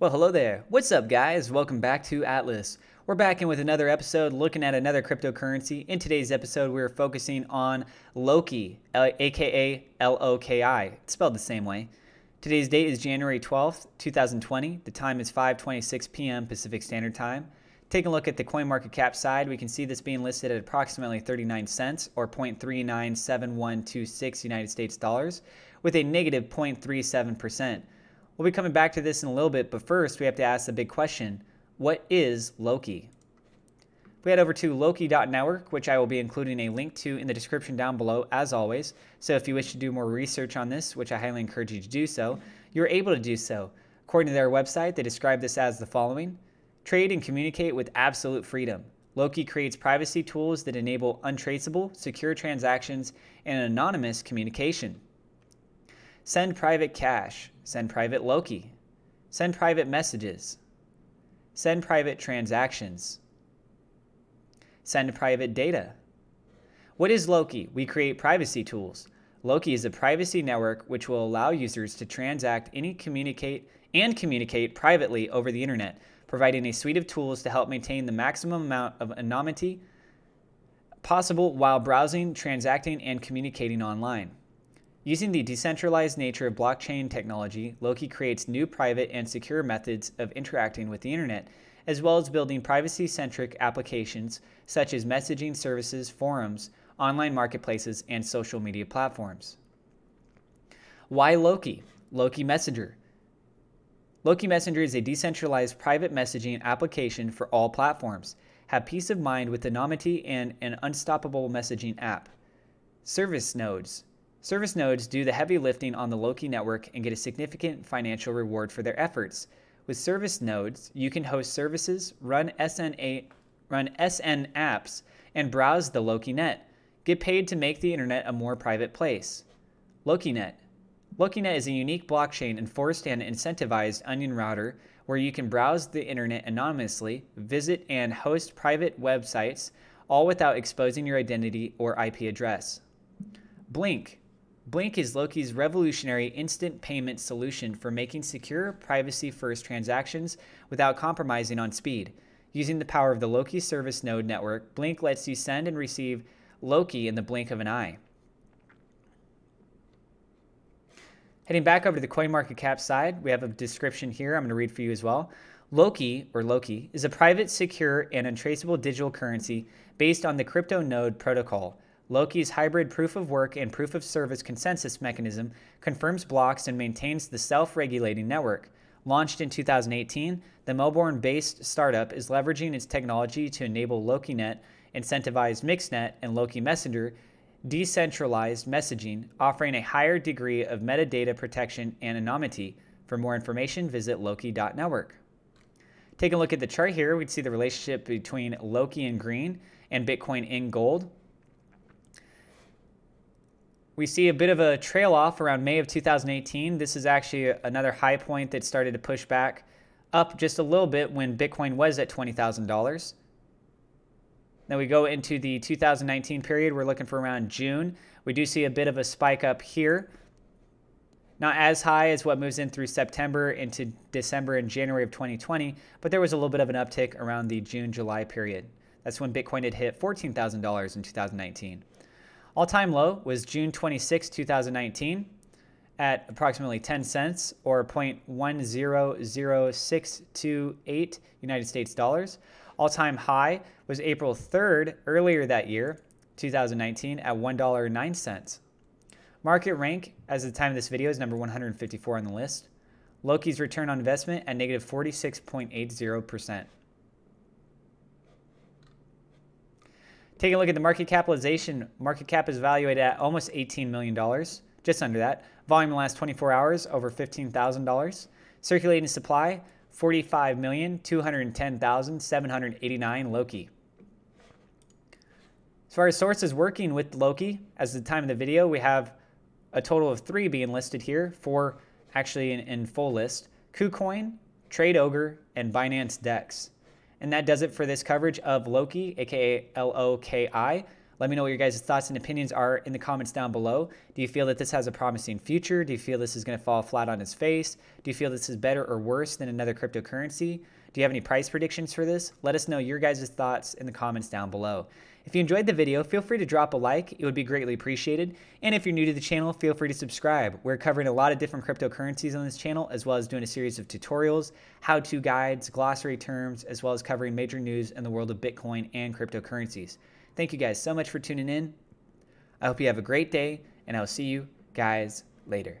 Well, hello there. What's up, guys? Welcome back to Atlas. We're back in with another episode looking at another cryptocurrency. In today's episode, we're focusing on Loki, aka L O K I. It's spelled the same way. Today's date is January 12th, 2020. The time is 5:26 p.m. Pacific Standard Time. Taking a look at the CoinMarketCap side, we can see this being listed at approximately 39 cents or 0.397126 United States dollars with a negative 0.37%. We'll be coming back to this in a little bit, but first we have to ask the big question. What is Loki? If we head over to Loki.network, which I will be including a link to in the description down below, as always. So if you wish to do more research on this, which I highly encourage you to do so, you're able to do so. According to their website, they describe this as the following. Trade and communicate with absolute freedom. Loki creates privacy tools that enable untraceable, secure transactions and anonymous communication. Send private cash. Send private Loki. Send private messages. Send private transactions. Send private data. What is Loki? We create privacy tools. Loki is a privacy network which will allow users to transact any communicate and communicate privately over the internet, providing a suite of tools to help maintain the maximum amount of anonymity possible while browsing, transacting, and communicating online. Using the decentralized nature of blockchain technology, Loki creates new private and secure methods of interacting with the internet, as well as building privacy centric applications such as messaging services, forums, online marketplaces, and social media platforms. Why Loki? Loki Messenger. Loki Messenger is a decentralized private messaging application for all platforms. Have peace of mind with anonymity and an unstoppable messaging app. Service nodes. Service nodes do the heavy lifting on the Loki network and get a significant financial reward for their efforts. With service nodes, you can host services, run SN, run SN apps, and browse the Loki net. Get paid to make the internet a more private place. LokiNet. LokiNet is a unique blockchain enforced and incentivized onion router where you can browse the internet anonymously, visit and host private websites, all without exposing your identity or IP address. Blink. Blink is Loki's revolutionary instant payment solution for making secure, privacy first transactions without compromising on speed. Using the power of the Loki Service Node network, Blink lets you send and receive Loki in the blink of an eye. Heading back over to the CoinMarketCap side, we have a description here I'm going to read for you as well. Loki, or Loki, is a private, secure, and untraceable digital currency based on the crypto node protocol. Loki's hybrid proof of work and proof of service consensus mechanism confirms blocks and maintains the self regulating network. Launched in 2018, the Melbourne based startup is leveraging its technology to enable LokiNet, incentivized MixNet, and Loki Messenger decentralized messaging, offering a higher degree of metadata protection and anonymity. For more information, visit Loki.network. Take a look at the chart here. We'd see the relationship between Loki in green and Bitcoin in gold. We see a bit of a trail off around May of 2018. This is actually another high point that started to push back up just a little bit when Bitcoin was at $20,000. Then we go into the 2019 period. We're looking for around June. We do see a bit of a spike up here. Not as high as what moves in through September into December and January of 2020, but there was a little bit of an uptick around the June July period. That's when Bitcoin had hit $14,000 in 2019. All-time low was June 26, 2019 at approximately 10 cents or 0.100628 United States dollars. All-time high was April 3rd earlier that year, 2019 at $1.09. Market rank as of the time of this video is number 154 on the list. Loki's return on investment at negative 46.80%. Taking a look at the market capitalization, market cap is valued at almost $18 million, just under that. Volume in the last 24 hours, over $15,000. Circulating supply, 45,210,789 Loki. As far as sources working with Loki, as the time of the video, we have a total of three being listed here, four actually in, in full list. KuCoin, Trade Ogre, and Binance Dex. And that does it for this coverage of Loki, aka L O K I. Let me know what your guys' thoughts and opinions are in the comments down below. Do you feel that this has a promising future? Do you feel this is going to fall flat on its face? Do you feel this is better or worse than another cryptocurrency? Do you have any price predictions for this? Let us know your guys' thoughts in the comments down below. If you enjoyed the video, feel free to drop a like. It would be greatly appreciated. And if you're new to the channel, feel free to subscribe. We're covering a lot of different cryptocurrencies on this channel, as well as doing a series of tutorials, how-to guides, glossary terms, as well as covering major news in the world of Bitcoin and cryptocurrencies. Thank you guys so much for tuning in. I hope you have a great day, and I'll see you guys later.